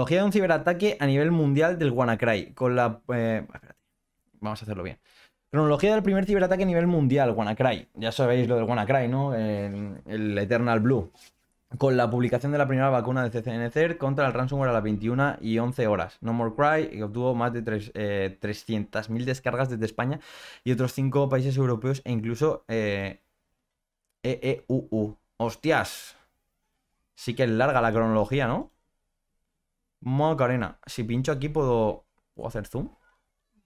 Cronología de un ciberataque a nivel mundial del WannaCry. Con la. Eh, vamos a hacerlo bien. Cronología del primer ciberataque a nivel mundial, WannaCry. Ya sabéis lo del WannaCry, ¿no? El, Eternal Blue. Con la publicación de la primera vacuna de CCNCR contra el ransomware a las 21 y 11 horas. No More Cry obtuvo más de 300.000 eh, descargas desde España y otros 5 países europeos e incluso EEUU. Eh, e ¡Hostias! Sí que es larga la cronología, ¿no? Macarena. Si pincho aquí puedo... hacer zoom?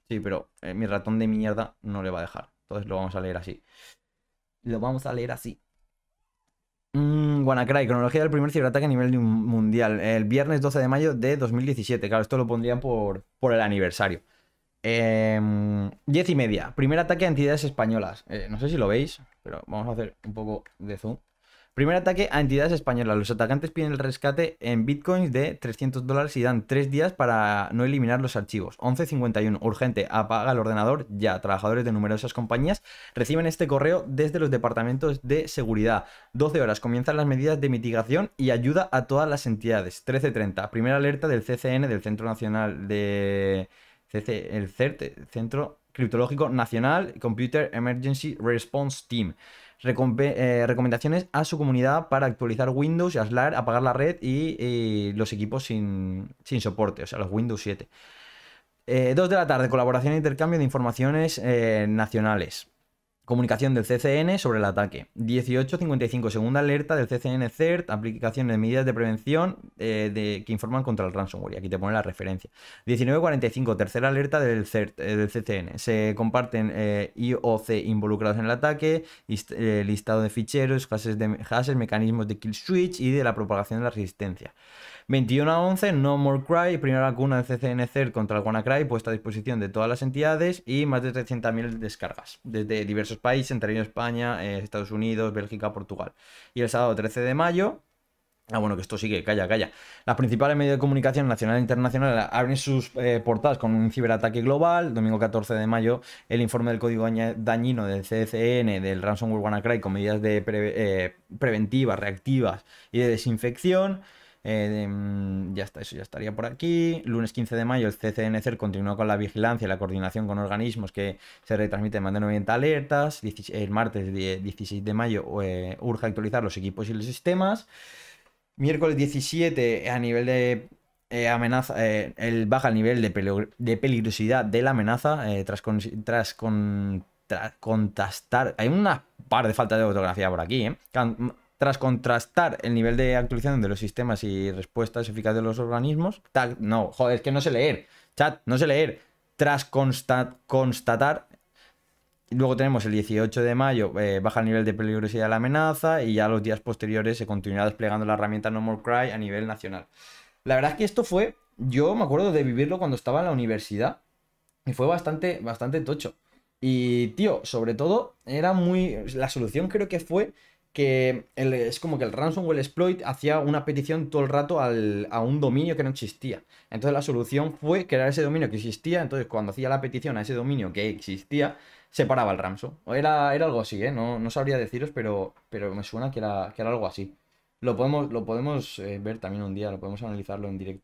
Sí, pero eh, mi ratón de mierda no le va a dejar. Entonces lo vamos a leer así. Lo vamos a leer así. Mmm. Guanacry, cronología del primer ciberataque a nivel mundial. El viernes 12 de mayo de 2017. Claro, esto lo pondrían por, por el aniversario. 10 em, diez y media. Primer ataque a entidades españolas. Eh, no sé si lo veis, pero vamos a hacer un poco de zoom. Primer ataque a entidades españolas. Los atacantes piden el rescate en bitcoins de 300 dólares y dan 3 días para no eliminar los archivos. 11.51. Urgente. Apaga el ordenador ya. Trabajadores de numerosas compañías reciben este correo desde los departamentos de seguridad. 12 horas. Comienzan las medidas de mitigación y ayuda a todas las entidades. 13.30. Primera alerta del CCN, del Centro Nacional de... CC... el CERT, Centro Criptológico Nacional Computer Emergency Response Team. Eh, recomendaciones a su comunidad para actualizar Windows y aislar, apagar la red y, los equipos sin, soporte, o sea, los Windows 7. 2 eh, de la tarde, colaboración e intercambio de informaciones eh, nacionales. Comunicación del CCN sobre el ataque. 18.55, segunda alerta del CCN CERT, aplicación de medidas de prevención eh, de, que informan contra el ransomware. aquí te pone la referencia. 19.45, tercera alerta del e eh, del CCN. Se comparten eh, IOC involucrados en el ataque, listado de ficheros, hashes, de, hashes, mecanismos de kill switch y de la propagación de la resistencia. 21 a 11, No More Cry, primera vacuna de CCNCR contra el WannaCry puesta a disposición de todas las entidades y más de 300.000 descargas desde diversos países, entre ellos España, eh, Estados Unidos, Bélgica, Portugal. Y el sábado 13 de mayo, Ah, bueno, que esto sigue, calla, calla. Las principales medios de comunicación nacional e internacional abren sus eh, portadas con un ciberataque global. Domingo 14 de mayo, el informe del código dañino del CCN, del ransomware WannaCry, con medidas de eh, preventivas, reactivas y de desinfección. Eh, mm, ya está, eso ya estaría por aquí. Lunes 15 de mayo, el CCNCR continuó con la vigilancia y la coordinación con organismos que se retransmiten de 90 alertas. El martes 16 de mayo eh, urge actualizar los equipos y los sistemas. Miércoles 17, a nivel de eh, amenaza, el baja el nivel de, peligrosidad de la amenaza tras, tras contrastar. Hay una par de faltas de fotografía por aquí, tras contrastar el nivel de actualización de los sistemas y respuestas eficaces de los organismos, no, joder, es que no sé leer, chat, no sé leer, tras constatar, luego tenemos el 18 de mayo, eh, baja el nivel de peligrosidad de la amenaza y ya los días posteriores se continuará desplegando la herramienta No More Cry a nivel nacional. La verdad es que esto fue, yo me acuerdo de vivirlo cuando estaba en la universidad y fue bastante, bastante tocho. Y, tío, sobre todo, era muy. La solución creo que fue que es como que el ransom el exploit hacía una petición todo el rato al, a un dominio que no existía. Entonces la solución fue crear ese dominio que existía, entonces cuando hacía la petición a ese dominio que existía, se paraba el ransom. Era, era algo así, ¿eh? No, no sabría deciros, pero, pero me suena que era, que era algo así. Lo podemos, lo podemos eh, ver también un día, lo podemos analizarlo en directo.